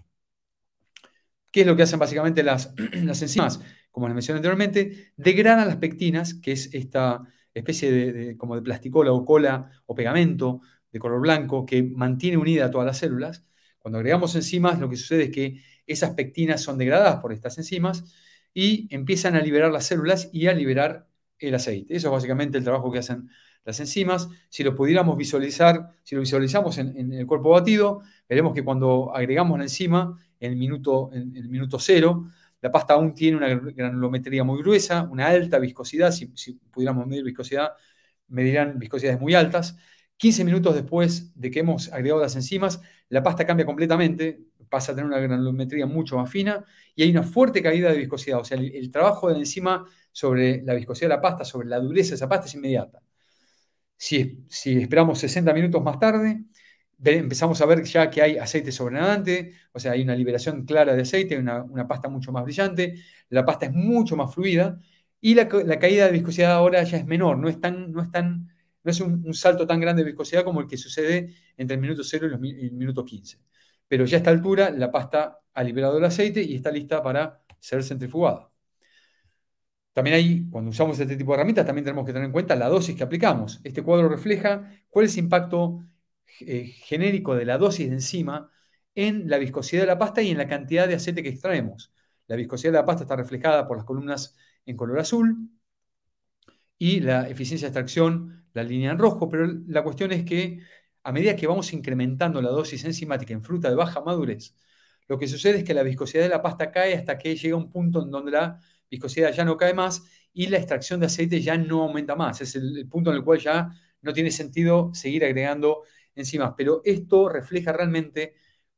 ¿Qué es lo que hacen básicamente las, las enzimas? Como les mencioné anteriormente, degradan las pectinas, que es esta especie de, como de plasticola o cola o pegamento de color blanco que mantiene unida a todas las células, cuando agregamos enzimas, lo que sucede es que esas pectinas son degradadas por estas enzimas y empiezan a liberar las células y a liberar el aceite. Eso es básicamente el trabajo que hacen las enzimas. Si lo pudiéramos visualizar, si lo visualizamos en, el cuerpo batido, veremos que cuando agregamos la enzima en el minuto, cero, la pasta aún tiene una granulometría muy gruesa, una alta viscosidad. Si, si pudiéramos medir viscosidad, medirán viscosidades muy altas. 15 minutos después de que hemos agregado las enzimas, la pasta cambia completamente, pasa a tener una granulometría mucho más fina y hay una fuerte caída de viscosidad. O sea, el, trabajo de la enzima sobre la viscosidad de la pasta, sobre la dureza de esa pasta es inmediata. Si, si esperamos 60 minutos más tarde, empezamos a ver ya que hay aceite sobrenadante, o sea, hay una liberación clara de aceite, una, una pasta mucho más brillante, la pasta es mucho más fluida y la, caída de viscosidad ahora ya es menor, no no es tan no es un, salto tan grande de viscosidad como el que sucede entre el minuto 0 y, el minuto 15. Pero ya a esta altura la pasta ha liberado el aceite y está lista para ser centrifugada. También hay, cuando usamos este tipo de herramientas, también tenemos que tener en cuenta la dosis que aplicamos. Este cuadro refleja cuál es el impacto eh, genérico de la dosis de enzima en la viscosidad de la pasta y en la cantidad de aceite que extraemos. La viscosidad de la pasta está reflejada por las columnas en color azul y la eficiencia de extracción la línea en rojo, pero la cuestión es que a medida que vamos incrementando la dosis enzimática en fruta de baja madurez, lo que sucede es que la viscosidad de la pasta cae hasta que llega un punto en donde la viscosidad ya no cae más y la extracción de aceite ya no aumenta más. Es el, punto en el cual ya no tiene sentido seguir agregando enzimas. Pero esto refleja realmente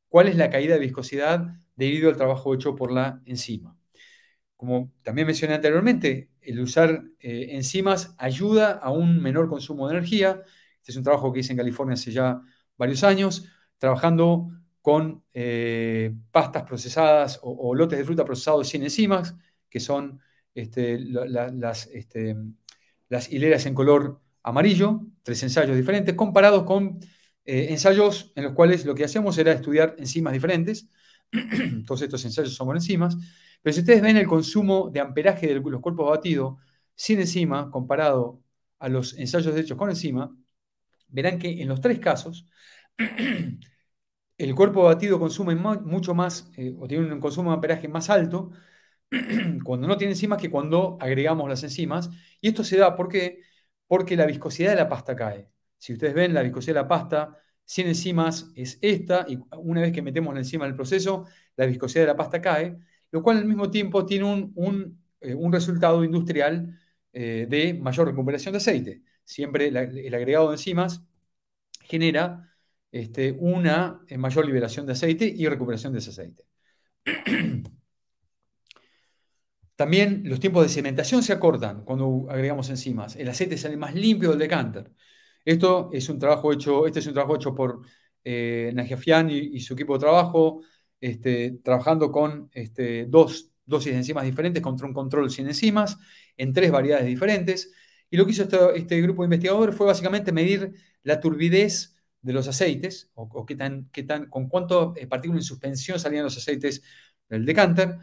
cuál es la caída de viscosidad debido al trabajo hecho por la enzima como también mencioné anteriormente, el usar eh, enzimas ayuda a un menor consumo de energía. Este es un trabajo que hice en California hace ya varios años, trabajando con eh, pastas procesadas o, lotes de fruta procesados sin enzimas, que son este, este, las, hileras en color amarillo, tres ensayos diferentes, comparados con eh, ensayos en los cuales lo que hacemos era estudiar enzimas diferentes. Todos estos ensayos son con enzimas. Pero si ustedes ven el consumo de amperaje de los cuerpos batidos sin enzima comparado a los ensayos hechos con enzima, verán que en los tres casos el cuerpo batido consume mucho más eh, o tiene un consumo de amperaje más alto cuando no tiene enzimas que cuando agregamos las enzimas. Y esto se da porque, porque la viscosidad de la pasta cae. Si ustedes ven, la viscosidad de la pasta sin enzimas es esta, y una vez que metemos la enzima en el proceso, la viscosidad de la pasta cae lo cual al mismo tiempo tiene un, eh, resultado industrial eh, de mayor recuperación de aceite. Siempre el agregado de enzimas genera este, una eh, mayor liberación de aceite y recuperación de ese aceite. También los tiempos de cementación se acortan cuando agregamos enzimas. El aceite sale más limpio del decanter. Esto es un trabajo hecho, este es un trabajo hecho por eh, Najafian y, su equipo de trabajo, este, trabajando con este, dos dosis de enzimas diferentes contra un control sin enzimas, en tres variedades diferentes. Y lo que hizo este, grupo de investigadores fue básicamente medir la turbidez de los aceites, o, qué tan, tan, con cuánto eh, partículas en suspensión salían los aceites del decanter.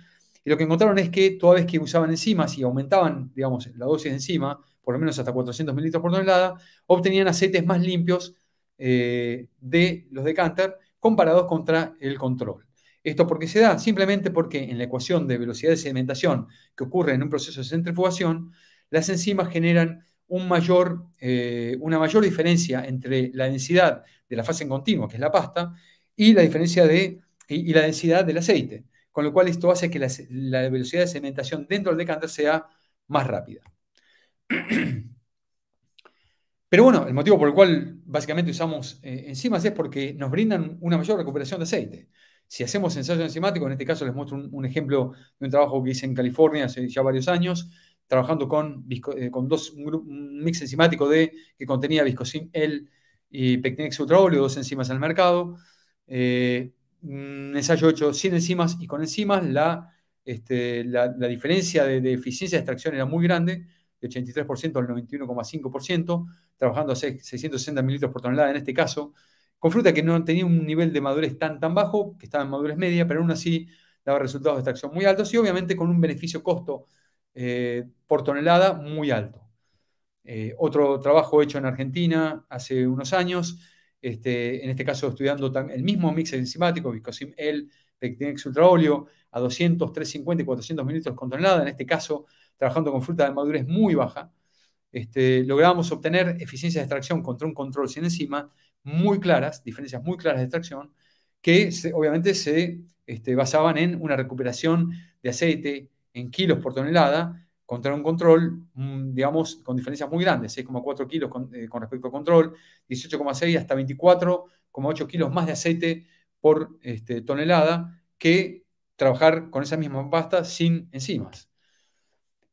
Y lo que encontraron es que toda vez que usaban enzimas y aumentaban, digamos, la dosis de enzima, por lo menos hasta 400 mililitros por tonelada, obtenían aceites más limpios eh, de los decanter comparados contra el control. Esto porque se da simplemente porque en la ecuación de velocidad de sedimentación que ocurre en un proceso de centrifugación, las enzimas generan un mayor, eh, una mayor diferencia entre la densidad de la fase en continua, que es la pasta, y la, diferencia de, y, la densidad del aceite, con lo cual esto hace que la, velocidad de sedimentación dentro del decanter sea más rápida. Pero bueno, el motivo por el cual básicamente usamos eh, enzimas es porque nos brindan una mayor recuperación de aceite. Si hacemos ensayos enzimático, en este caso les muestro un, ejemplo de un trabajo que hice en California hace ya varios años, trabajando con, eh, con dos, un, mix enzimático de, que contenía viscosin L y Pectinex ultraóleo, dos enzimas al mercado. Eh, un ensayo hecho sin enzimas y con enzimas, la, este, diferencia de, eficiencia de extracción era muy grande, de 83% al 91,5%, trabajando a 660 mililitros por tonelada en este caso, con fruta que no tenía un nivel de madurez tan, tan bajo, que estaba en madurez media, pero aún así daba resultados de extracción muy altos y obviamente con un beneficio-costo eh, por tonelada muy alto. Eh, otro trabajo hecho en Argentina hace unos años, este, en este caso estudiando el mismo mix enzimático, Viscosim L, Pectinex ultraóleo, a 200, 350 y 400 mililitros con tonelada, en este caso trabajando con fruta de madurez muy baja, este, logramos obtener eficiencia de extracción contra un control sin enzima muy claras, diferencias muy claras de extracción, que obviamente se este, basaban en una recuperación de aceite en kilos por tonelada contra un control, mm, digamos, con diferencias muy grandes, 6,4 kilos con, eh, con, respecto al control, 18,6 hasta 24,8 kilos más de aceite por este, tonelada que trabajar con esa misma pasta sin enzimas.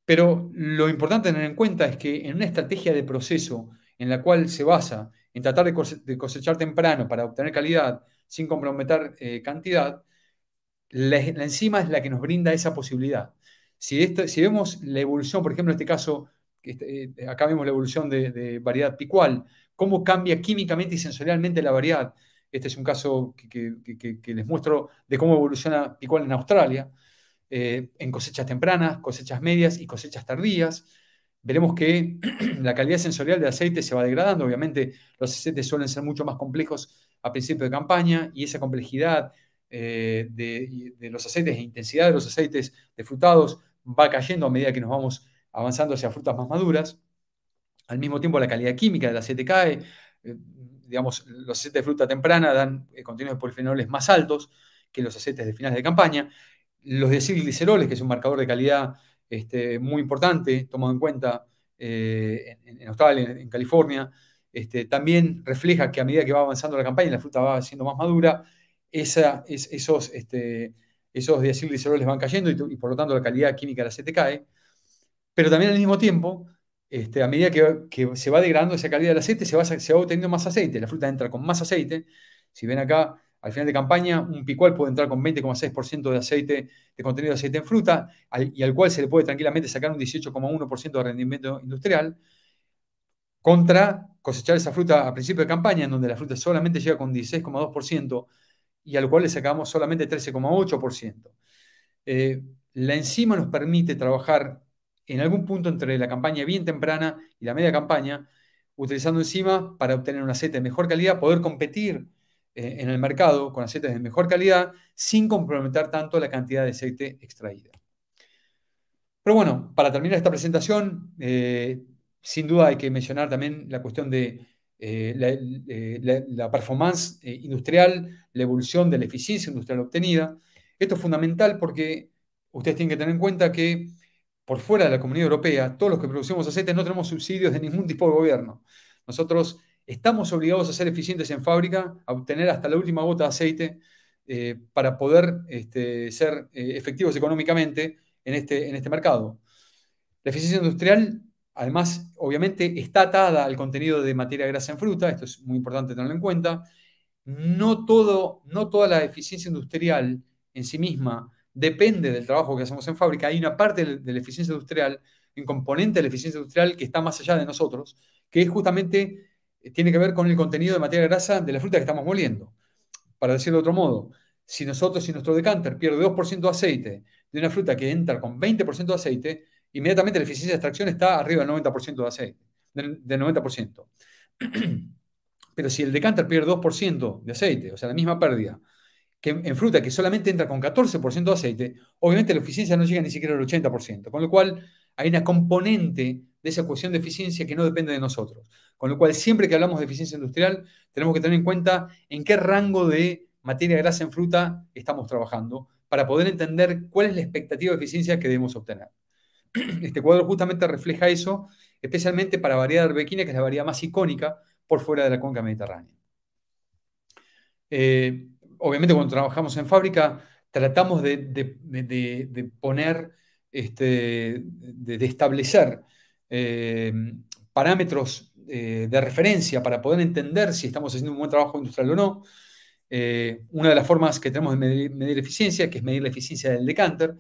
Pero lo importante tener en cuenta es que en una estrategia de proceso en la cual se basa en tratar de cosechar temprano para obtener calidad sin comprometer eh, cantidad, la, enzima es la que nos brinda esa posibilidad. Si, vemos la evolución, por ejemplo, en este caso, este, eh, acá vemos la evolución de, variedad picual, cómo cambia químicamente y sensorialmente la variedad. Este es un caso que, les muestro de cómo evoluciona picual en Australia, eh, en cosechas tempranas, cosechas medias y cosechas tardías Veremos que la calidad sensorial del aceite se va degradando. Obviamente, los aceites suelen ser mucho más complejos a principio de campaña y esa complejidad eh, de, los aceites e intensidad de los aceites frutados va cayendo a medida que nos vamos avanzando hacia frutas más maduras. Al mismo tiempo, la calidad química del aceite cae. Eh, digamos, los aceites de fruta temprana dan eh, contenidos de polifenoles más altos que los aceites de finales de campaña. Los de acilgliceroles, que es un marcador de calidad este, muy importante, tomado en cuenta eh, en, en, Australia, en, California. Este, también refleja que a medida que va avanzando la campaña, y la fruta va siendo más madura, esa, esos, este, esos diacilgliceroles van cayendo y, por lo tanto la calidad química del aceite cae. Pero también al mismo tiempo, este, a medida que, se va degradando esa calidad del aceite, se va, se va obteniendo más aceite. La fruta entra con más aceite. Si ven acá, al final de campaña, un picual puede entrar con 20,6% de aceite, de contenido de aceite en fruta, y al cual se le puede tranquilamente sacar un 18,1% de rendimiento industrial, contra cosechar esa fruta a principio de campaña, en donde la fruta solamente llega con 16,2% y al cual le sacamos solamente 13,8%. Eh, la enzima nos permite trabajar en algún punto entre la campaña bien temprana y la media campaña, utilizando enzima para obtener un aceite de mejor calidad, poder competir eh, en el mercado con aceites de mejor calidad sin comprometer tanto la cantidad de aceite extraída. Pero bueno, para terminar esta presentación, eh, sin duda hay que mencionar también la cuestión de eh, la, performance industrial, la evolución de la eficiencia industrial obtenida. Esto es fundamental porque ustedes tienen que tener en cuenta que por fuera de la Comunidad Europea, todos los que producimos aceites no tenemos subsidios de ningún tipo de gobierno. Nosotros Estamos obligados a ser eficientes en fábrica, a obtener hasta la última gota de aceite eh, para poder este, ser eh, efectivos económicamente en este, en este mercado. La eficiencia industrial, además, obviamente está atada al contenido de materia grasa en fruta, esto es muy importante tenerlo en cuenta. No, todo, no toda la eficiencia industrial en sí misma depende del trabajo que hacemos en fábrica. Hay una parte de la eficiencia industrial, un componente de la eficiencia industrial que está más allá de nosotros, que es justamente tiene que ver con el contenido de materia grasa de la fruta que estamos moliendo. Para decirlo de otro modo, si nosotros, si nuestro decanter pierde 2% de aceite de una fruta que entra con 20% de aceite, inmediatamente la eficiencia de extracción está arriba del 90% de aceite, del, 90%. Pero si el decanter pierde 2% de aceite, o sea, la misma pérdida, que en fruta que solamente entra con 14% de aceite, obviamente la eficiencia no llega ni siquiera al 80%, con lo cual hay una componente de esa ecuación de eficiencia que no depende de nosotros. Con lo cual, siempre que hablamos de eficiencia industrial, tenemos que tener en cuenta en qué rango de materia grasa en fruta estamos trabajando para poder entender cuál es la expectativa de eficiencia que debemos obtener. Este cuadro justamente refleja eso, especialmente para variedad arbequina, que es la variedad más icónica por fuera de la cuenca mediterránea. Eh, obviamente cuando trabajamos en fábrica, tratamos de, poner, este, de, establecer eh, parámetros eh, de referencia para poder entender si estamos haciendo un buen trabajo industrial o no. Eh, una de las formas que tenemos de medir, eficiencia, que es medir la eficiencia del decanter,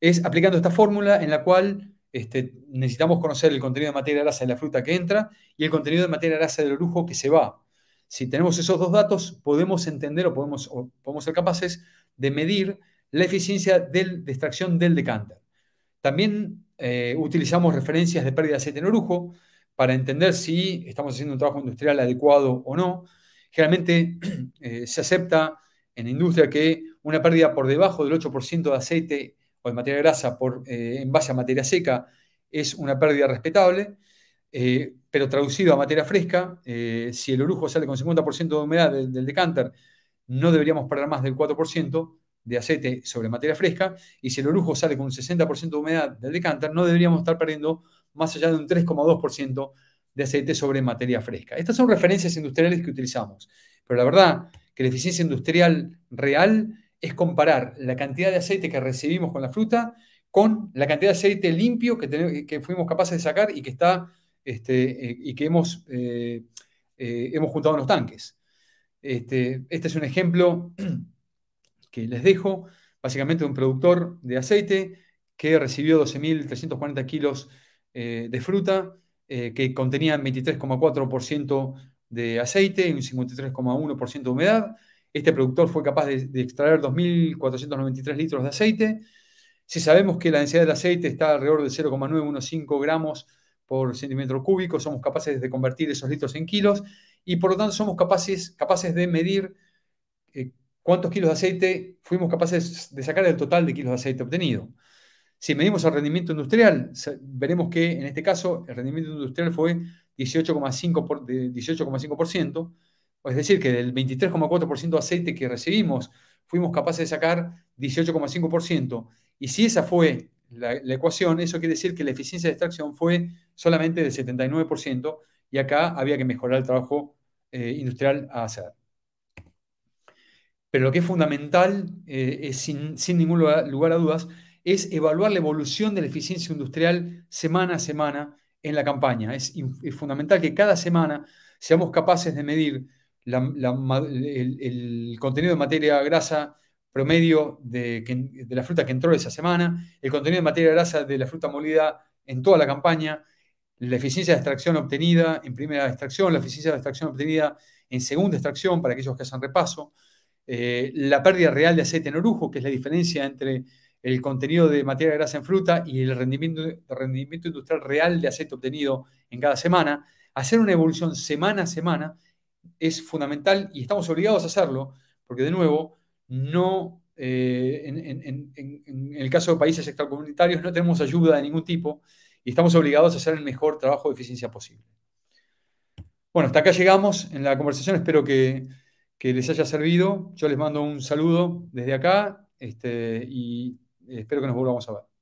es aplicando esta fórmula en la cual este, necesitamos conocer el contenido de materia grasa de la fruta que entra y el contenido de materia grasa del orujo que se va. Si tenemos esos dos datos, podemos entender o podemos, ser capaces de medir la eficiencia de extracción del decanter. También eh, utilizamos referencias de pérdida de aceite en orujo, para entender si estamos haciendo un trabajo industrial adecuado o no. Generalmente eh, se acepta en la industria que una pérdida por debajo del 8% de aceite o de materia grasa por, eh, en base a materia seca es una pérdida respetable, eh, pero traducido a materia fresca, si el orujo sale con 50% de humedad del, del decanter, no deberíamos perder más del 4% de aceite sobre materia fresca, y si el orujo sale con 60% de humedad del decanter, no deberíamos estar perdiendo más allá de un 3,2% de aceite sobre materia fresca. Estas son referencias industriales que utilizamos, pero la verdad que la eficiencia industrial real es comparar la cantidad de aceite que recibimos con la fruta con la cantidad de aceite limpio que, fuimos capaces de sacar y que, está, este, eh, y que hemos, eh, eh, hemos juntado en los tanques. Este, este, es un ejemplo que les dejo, básicamente de un productor de aceite que recibió 12.340 kilos eh, de fruta, eh, que contenía 23,4% de aceite y un 53,1% de humedad. Este productor fue capaz de, extraer 2.493 litros de aceite. Si sabemos que la densidad del aceite está alrededor de 0,915 gramos por centímetro cúbico, somos capaces de convertir esos litros en kilos y por lo tanto somos capaces, capaces de medir eh, cuántos kilos de aceite fuimos capaces de sacar del total de kilos de aceite obtenido. Si medimos el rendimiento industrial, veremos que en este caso el rendimiento industrial fue 18,5%, es decir, que del 23,4% de aceite que recibimos, fuimos capaces de sacar 18,5%. Y si esa fue la, ecuación, eso quiere decir que la eficiencia de extracción fue solamente del 79% y acá había que mejorar el trabajo eh, industrial a hacer. Pero lo que es fundamental, eh, es sin, sin ningún lugar a dudas, es evaluar la evolución de la eficiencia industrial semana a semana en la campaña. Es, fundamental que cada semana seamos capaces de medir el, contenido de materia grasa promedio de, la fruta que entró esa semana, el contenido de materia grasa de la fruta molida en toda la campaña, la eficiencia de extracción obtenida en primera extracción, la eficiencia de extracción obtenida en segunda extracción para aquellos que hacen repaso, eh, la pérdida real de aceite en orujo, que es la diferencia entre el contenido de materia grasa en fruta y el rendimiento, rendimiento industrial real de aceite obtenido en cada semana. Hacer una evolución semana a semana es fundamental y estamos obligados a hacerlo, porque de nuevo, no, eh, en, el caso de países extracomunitarios no tenemos ayuda de ningún tipo y estamos obligados a hacer el mejor trabajo de eficiencia posible. Bueno, hasta acá llegamos en la conversación, espero que, les haya servido. Yo les mando un saludo desde acá este, y espero que nos volvamos a ver.